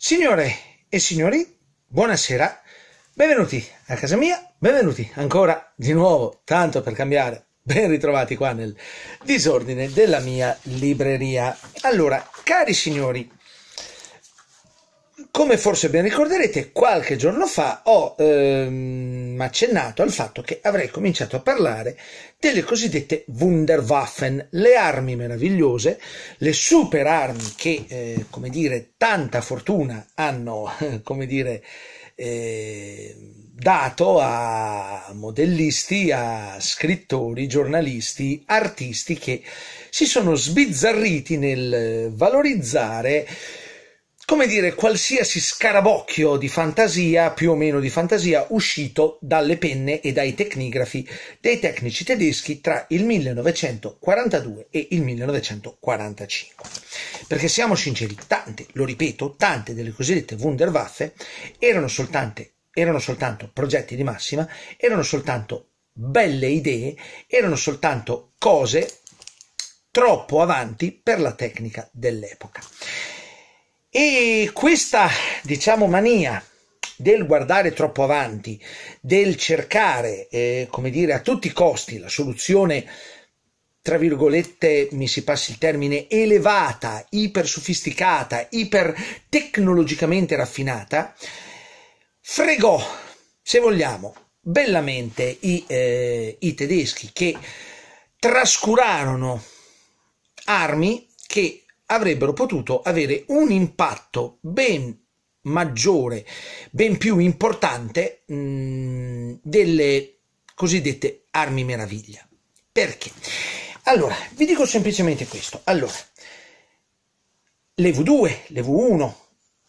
Signore e signori, buonasera, benvenuti a casa mia, benvenuti ancora di nuovo, tanto per cambiare, ben ritrovati qua nel disordine della mia libreria. Allora, cari signori, come forse ben ricorderete, qualche giorno fa ho ehm, accennato al fatto che avrei cominciato a parlare delle cosiddette Wunderwaffen, le armi meravigliose, le super armi che, eh, come dire, tanta fortuna hanno, come dire, eh, dato a modellisti, a scrittori, giornalisti, artisti che si sono sbizzarriti nel valorizzare come dire, qualsiasi scarabocchio di fantasia, più o meno di fantasia, uscito dalle penne e dai tecnigrafi dei tecnici tedeschi tra il 1942 e il 1945. Perché siamo sinceri, tante, lo ripeto, tante delle cosiddette Wunderwaffe erano, erano soltanto progetti di massima, erano soltanto belle idee, erano soltanto cose troppo avanti per la tecnica dell'epoca. E questa, diciamo, mania del guardare troppo avanti, del cercare, eh, come dire, a tutti i costi la soluzione, tra virgolette, mi si passi il termine, elevata, iper sofisticata, iper tecnologicamente raffinata, fregò, se vogliamo, bellamente i, eh, i tedeschi che trascurarono armi che avrebbero potuto avere un impatto ben maggiore, ben più importante mh, mm, delle cosiddette armi meraviglia. Perché? Allora, vi dico semplicemente questo. Allora, v 2 le v 1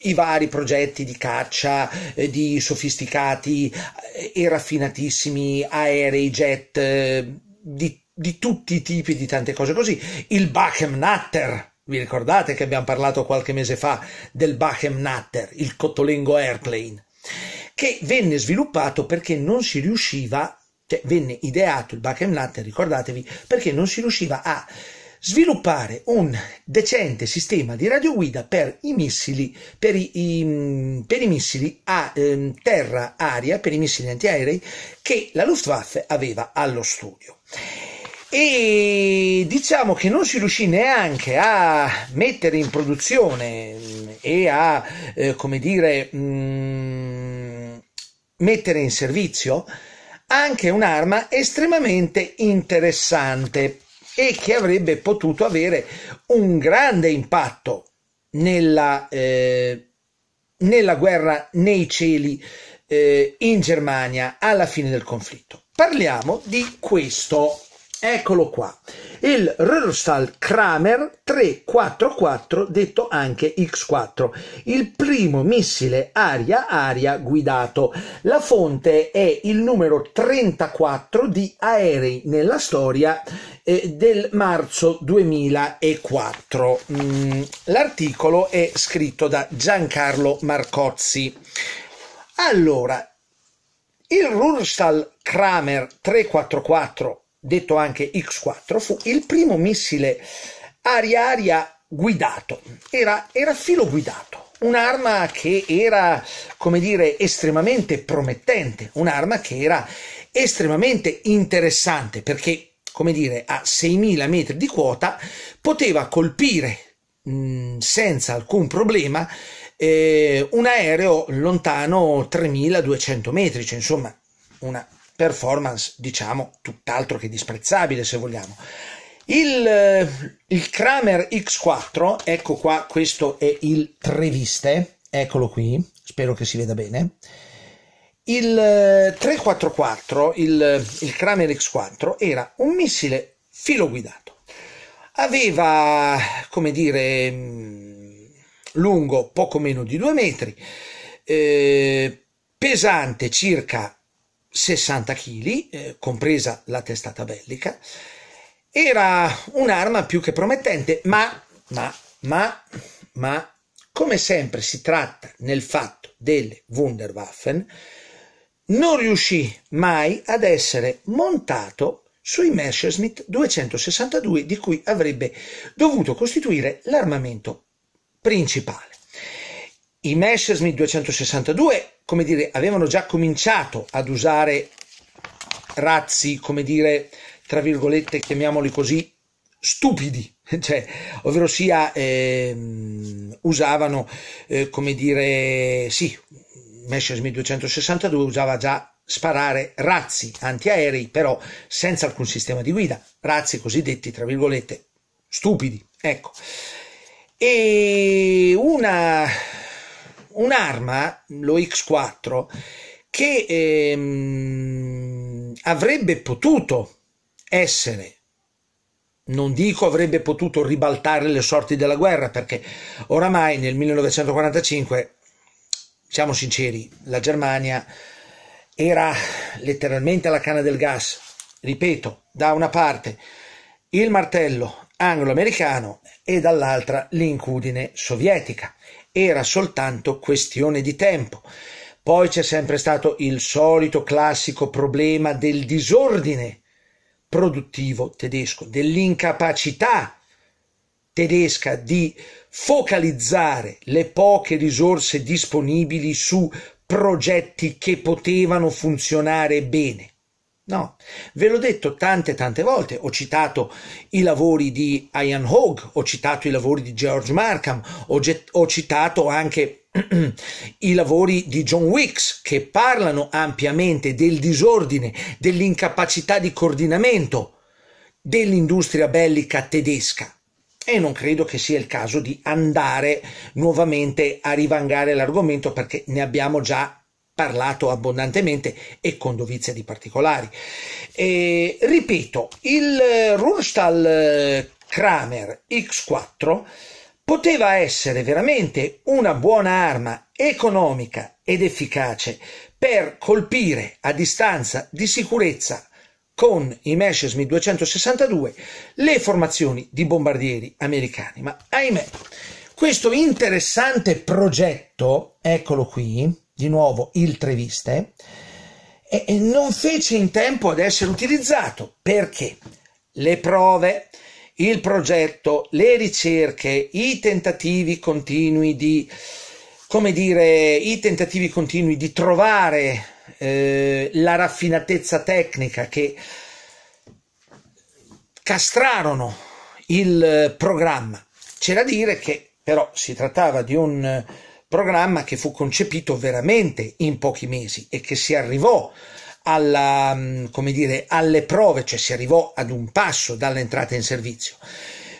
i vari progetti di caccia eh, di sofisticati e eh, raffinatissimi aerei, jet, eh, di, di, tutti i tipi, di tante cose così. Il Bachem Natter, vi ricordate che abbiamo parlato qualche mese fa del Bachem Natter, il cottolengo airplane, che venne sviluppato perché non si riusciva, cioè venne ideato il Bachem Natter, ricordatevi, perché non si riusciva a sviluppare un decente sistema di radioguida per i missili, per i, i, per i missili a eh, terra-aria, per i missili antiaerei che la Luftwaffe aveva allo studio e diciamo che non si riuscì neanche a mettere in produzione mm, e a, eh, come dire, mh, mm, mettere in servizio anche un'arma estremamente interessante e che avrebbe potuto avere un grande impatto nella, eh, nella guerra nei cieli eh, in Germania alla fine del conflitto. Parliamo di questo Eccolo qua, il Rörstal Kramer 344, detto anche X4, il primo missile aria-aria guidato. La fonte è il numero 34 di aerei nella storia eh, del marzo 2004. Mm, l'articolo è scritto da Giancarlo Marcozzi. Allora, il Rörstal Kramer 344 detto anche X4, fu il primo missile aria-aria guidato, era, era filo guidato. Un'arma che era, come dire, estremamente promettente, un'arma che era estremamente interessante perché, come dire, a 6.000 metri di quota poteva colpire mh, senza alcun problema eh, un aereo lontano 3.200 metri, cioè insomma una performance diciamo tutt'altro che disprezzabile se vogliamo. Il, eh, il Kramer X4, ecco qua, questo è il Treviste, eccolo qui, spero che si veda bene. Il 344, eh, il, eh, il Kramer X4, era un missile filo guidato Aveva, come dire, mm, lungo poco meno di due metri, eh, pesante circa 60 kg, eh, compresa la testata bellica. Era un'arma più che promettente, ma, ma, ma, ma, come sempre si tratta nel fatto delle Wunderwaffen, non riuscì mai ad essere montato sui Messerschmitt 262 di cui avrebbe dovuto costituire l'armamento principale. I Messerschmitt 262, come dire, avevano già cominciato ad usare razzi, come dire, tra virgolette, chiamiamoli così, stupidi, cioè, ovvero sia eh, usavano, eh, come dire, sì, Messerschmitt 262 usava già sparare razzi antiaerei, però senza alcun sistema di guida, razzi cosiddetti, tra virgolette, stupidi, ecco. E una un'arma, lo X4, che ehm, avrebbe potuto essere non dico avrebbe potuto ribaltare le sorti della guerra, perché oramai nel 1945, siamo sinceri, la Germania era letteralmente alla canna del gas. Ripeto, da una parte il martello anglo-americano e dall'altra l'incudine sovietica era soltanto questione di tempo. Poi c'è sempre stato il solito classico problema del disordine produttivo tedesco, dell'incapacità tedesca di focalizzare le poche risorse disponibili su progetti che potevano funzionare bene. No, ve l'ho detto tante tante volte, ho citato i lavori di Ian Hogg, ho citato i lavori di George Markham, ho, ho citato anche i lavori di John Wicks che parlano ampiamente del disordine, dell'incapacità di coordinamento dell'industria bellica tedesca e non credo che sia il caso di andare nuovamente a rivangare l'argomento perché ne abbiamo già parlato abbondantemente e con dovizia di particolari. E, ripeto, il eh, Rurstall eh, Kramer X4 poteva essere veramente una buona arma economica ed efficace per colpire a distanza di sicurezza con i Messerschmitt 262 le formazioni di bombardieri americani. Ma ahimè, questo interessante progetto, eccolo qui, di nuovo il Treviste, e non fece in tempo ad essere utilizzato perché le prove, il progetto, le ricerche, i tentativi continui di, come dire, i tentativi continui di trovare eh, la raffinatezza tecnica che castrarono il programma. C'è da dire che però si trattava di un programma che fu concepito veramente in pochi mesi e che si arrivò alla, mm, come dire, alle prove, cioè si arrivò ad un passo dall'entrata in servizio.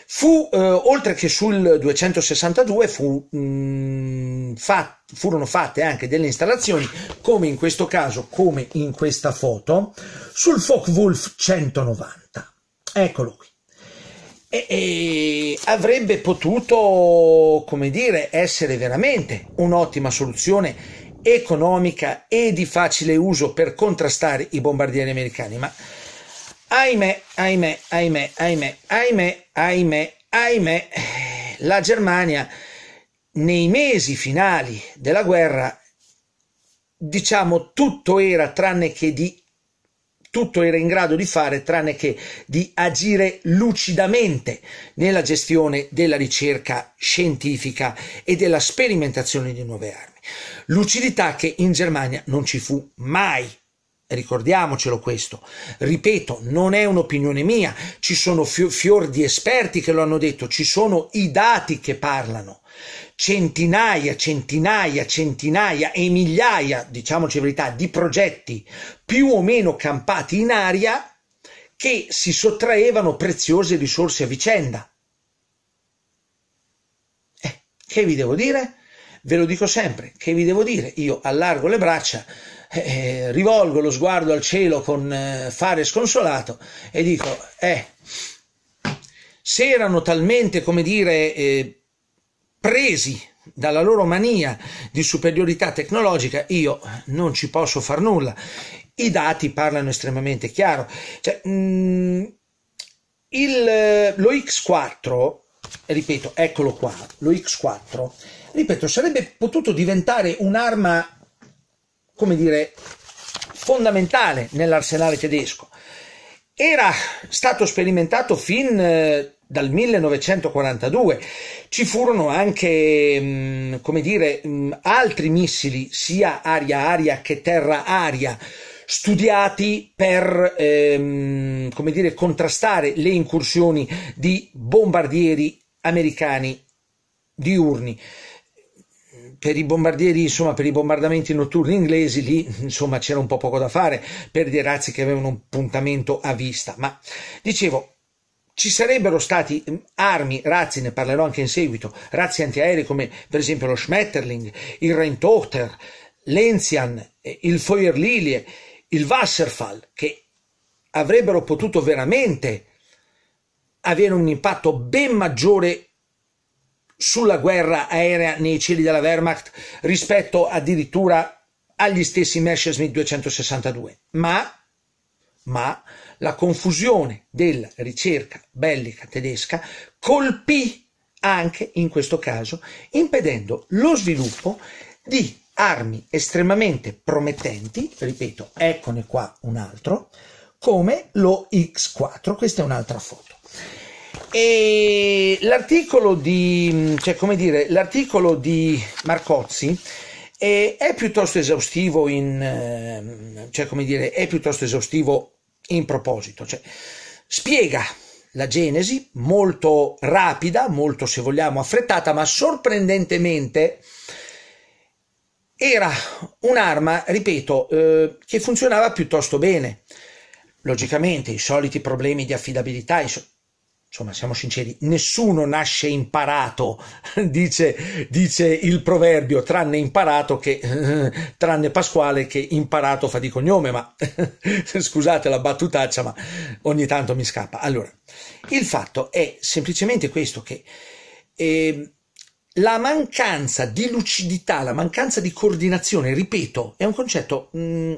Fu, eh, oltre che sul 262, fu, mh, mm, fat, furono fatte anche delle installazioni, come in questo caso, come in questa foto, sul Focke-Wulf 190. Eccolo qui e, e avrebbe potuto, come dire, essere veramente un'ottima soluzione economica e di facile uso per contrastare i bombardieri americani, ma ahimè, ahimè, ahimè, ahimè, ahimè, ahimè, ahimè, la Germania nei mesi finali della guerra, diciamo, tutto era tranne che di tutto era in grado di fare tranne che di agire lucidamente nella gestione della ricerca scientifica e della sperimentazione di nuove armi. Lucidità che in Germania non ci fu mai. Ricordiamocelo questo. Ripeto, non è un'opinione mia, ci sono fior di esperti che lo hanno detto, ci sono i dati che parlano. Centinaia, centinaia, centinaia e migliaia, diciamoci la verità, di progetti più o meno campati in aria che si sottraevano preziose risorse a vicenda. Eh, che vi devo dire? Ve lo dico sempre, che vi devo dire? Io allargo le braccia eh, eh, rivolgo lo sguardo al cielo con eh, fare sconsolato e dico, eh, se erano talmente, come dire, eh, presi dalla loro mania di superiorità tecnologica, io non ci posso far nulla. I dati parlano estremamente chiaro. Cioè, mh, mm, il, eh, lo X4, ripeto, eccolo qua, lo X4, ripeto, sarebbe potuto diventare un'arma come dire, fondamentale nell'arsenale tedesco. Era stato sperimentato fin eh, dal 1942. Ci furono anche, mm, come dire, mm, altri missili, sia aria-aria che terra-aria, studiati per ehm, come dire, contrastare le incursioni di bombardieri americani diurni per i bombardieri, insomma, per i bombardamenti notturni inglesi, lì insomma c'era un po' poco da fare per dei razzi che avevano un puntamento a vista. Ma dicevo, ci sarebbero stati mm, armi, razzi, ne parlerò anche in seguito, razzi antiaerei come per esempio lo Schmetterling, il Rheintochter, l'Enzian, eh, il Feuerlilie, il Wasserfall, che avrebbero potuto veramente avere un impatto ben maggiore sulla guerra aerea nei cieli della Wehrmacht rispetto addirittura agli stessi Messerschmitt 262, ma, ma la confusione della ricerca bellica tedesca colpì anche in questo caso, impedendo lo sviluppo di armi estremamente promettenti, ripeto, eccone qua un altro, come lo X4, questa è un'altra foto. E l'articolo di, cioè, come dire, l'articolo di Marcozzi è, eh, è piuttosto esaustivo in, ehm, cioè, come dire, è piuttosto esaustivo in proposito. Cioè, spiega la Genesi, molto rapida, molto se vogliamo affrettata, ma sorprendentemente era un'arma, ripeto, eh, che funzionava piuttosto bene. Logicamente i soliti problemi di affidabilità, insomma insomma, siamo sinceri, nessuno nasce imparato, dice, dice il proverbio, tranne imparato che, tranne Pasquale che imparato fa di cognome, ma scusate la battutaccia, ma ogni tanto mi scappa. Allora, il fatto è semplicemente questo che eh, la mancanza di lucidità, la mancanza di coordinazione, ripeto, è un concetto mh, mm,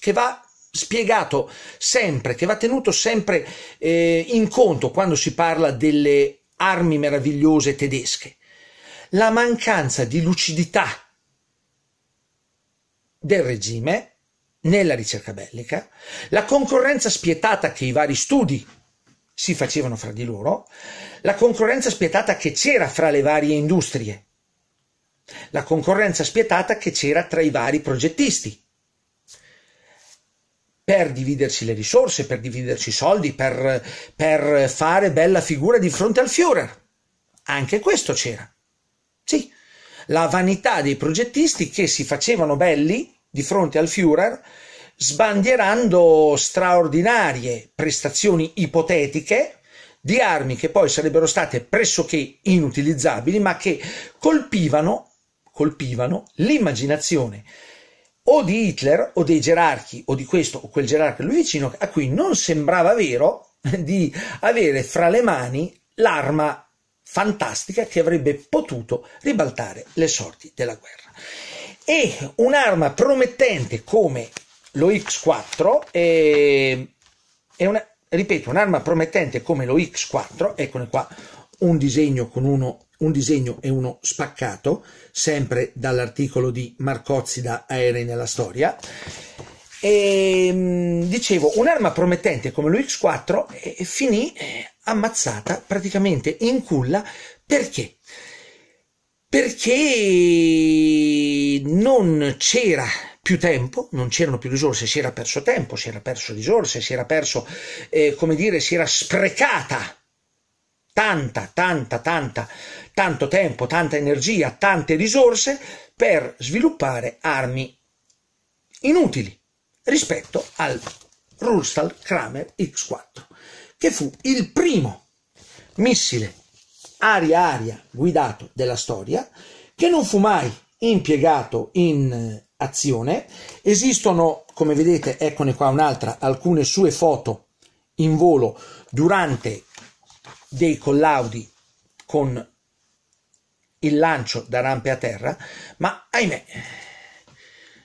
che va spiegato sempre, che va tenuto sempre eh, in conto quando si parla delle armi meravigliose tedesche. La mancanza di lucidità del regime nella ricerca bellica, la concorrenza spietata che i vari studi si facevano fra di loro, la concorrenza spietata che c'era fra le varie industrie, la concorrenza spietata che c'era tra i vari progettisti per dividersi le risorse, per dividersi i soldi, per, per fare bella figura di fronte al Führer. Anche questo c'era. Sì, la vanità dei progettisti che si facevano belli di fronte al Führer sbandierando straordinarie prestazioni ipotetiche di armi che poi sarebbero state pressoché inutilizzabili, ma che colpivano, colpivano l'immaginazione o di Hitler o dei gerarchi o di questo o quel gerarca lui vicino a cui non sembrava vero di avere fra le mani l'arma fantastica che avrebbe potuto ribaltare le sorti della guerra. E un'arma promettente come lo X4 è, è una, ripeto, un'arma promettente come lo X4, eccone qua un disegno con uno un disegno e uno spaccato, sempre dall'articolo di Marcozzi da Aerei nella storia. E, ehm, dicevo, un'arma promettente come lo X4 finì eh, ammazzata praticamente in culla perché? Perché non c'era più tempo, non c'erano più risorse, si era perso tempo, si era perso risorse, si era perso, eh, come dire, si era sprecata tanta, tanta, tanta, tanto tempo, tanta energia, tante risorse per sviluppare armi inutili rispetto al Rustal Kramer X4, che fu il primo missile aria-aria guidato della storia, che non fu mai impiegato in eh, azione. Esistono, come vedete, eccone qua un'altra, alcune sue foto in volo durante dei collaudi con il lancio da rampe a terra, ma ahimè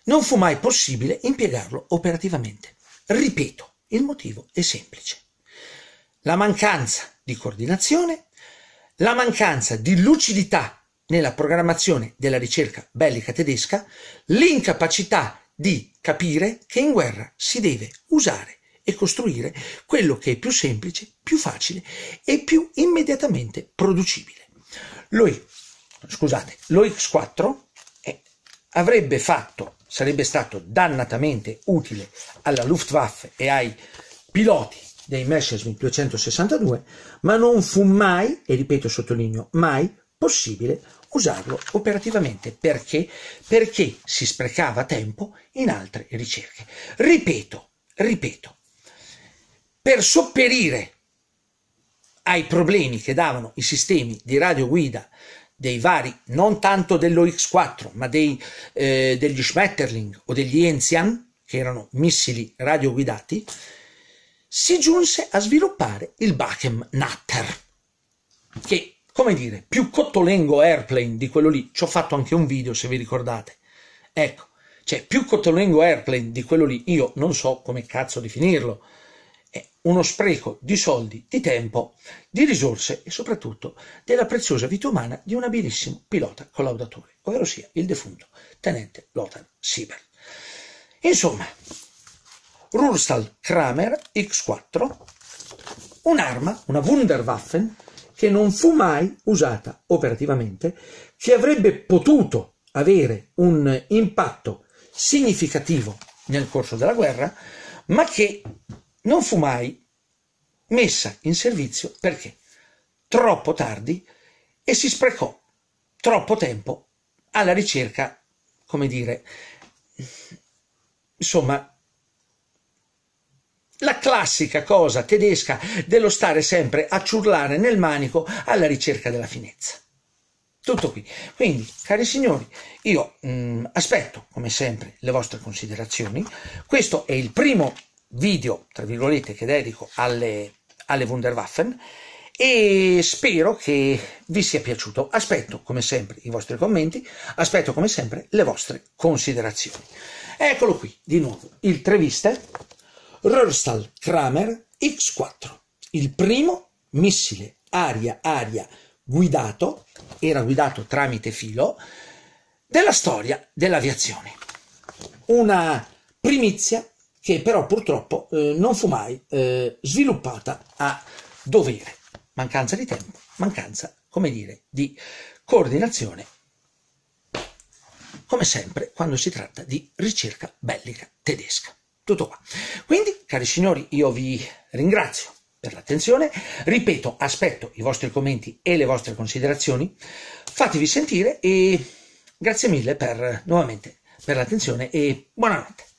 non fu mai possibile impiegarlo operativamente. Ripeto, il motivo è semplice. La mancanza di coordinazione, la mancanza di lucidità nella programmazione della ricerca bellica tedesca, l'incapacità di capire che in guerra si deve usare e costruire quello che è più semplice, più facile e più immediatamente producibile. Lui, scusate, l'OX 4 eh, avrebbe fatto, sarebbe stato dannatamente utile alla Luftwaffe e ai piloti dei Messerschmitt 262, ma non fu mai, e ripeto sottolineo, mai possibile usarlo operativamente perché? perché si sprecava tempo in altre ricerche. Ripeto, ripeto, per sopperire ai problemi che davano i sistemi di radioguida dei vari, non tanto dello x 4 ma dei, eh, degli Schmetterling o degli Enzian, che erano missili radioguidati, si giunse a sviluppare il Bachem Natter, che, come dire, più cottolengo airplane di quello lì, ci ho fatto anche un video se vi ricordate, ecco, cioè più cottolengo airplane di quello lì, io non so come cazzo definirlo, uno spreco di soldi, di tempo, di risorse e soprattutto della preziosa vita umana di un abilissimo pilota collaudatore, ovvero sia il defunto tenente Lothar Sieber. Insomma, Rurstal Kramer X4, un'arma, una Wunderwaffen, che non fu mai usata operativamente, che avrebbe potuto avere un impatto significativo nel corso della guerra, ma che non fu mai messa in servizio perché troppo tardi e si sprecò troppo tempo alla ricerca, come dire, insomma, la classica cosa tedesca dello stare sempre a ciurlare nel manico alla ricerca della finezza. Tutto qui. Quindi, cari signori, io mh, mm, aspetto come sempre le vostre considerazioni. Questo è il primo video, tra virgolette, che dedico alle, alle Wunderwaffen e spero che vi sia piaciuto. Aspetto come sempre i vostri commenti, aspetto come sempre le vostre considerazioni. Eccolo qui di nuovo il Treviste Rörstal Kramer X4, il primo missile aria-aria guidato, era guidato tramite filo, della storia dell'aviazione. Una primizia che però purtroppo eh, non fu mai eh, sviluppata a dovere. Mancanza di tempo, mancanza, come dire, di coordinazione, come sempre quando si tratta di ricerca bellica tedesca. Tutto qua. Quindi, cari signori, io vi ringrazio per l'attenzione. Ripeto, aspetto i vostri commenti e le vostre considerazioni. Fatevi sentire e grazie mille per nuovamente per l'attenzione e buonanotte.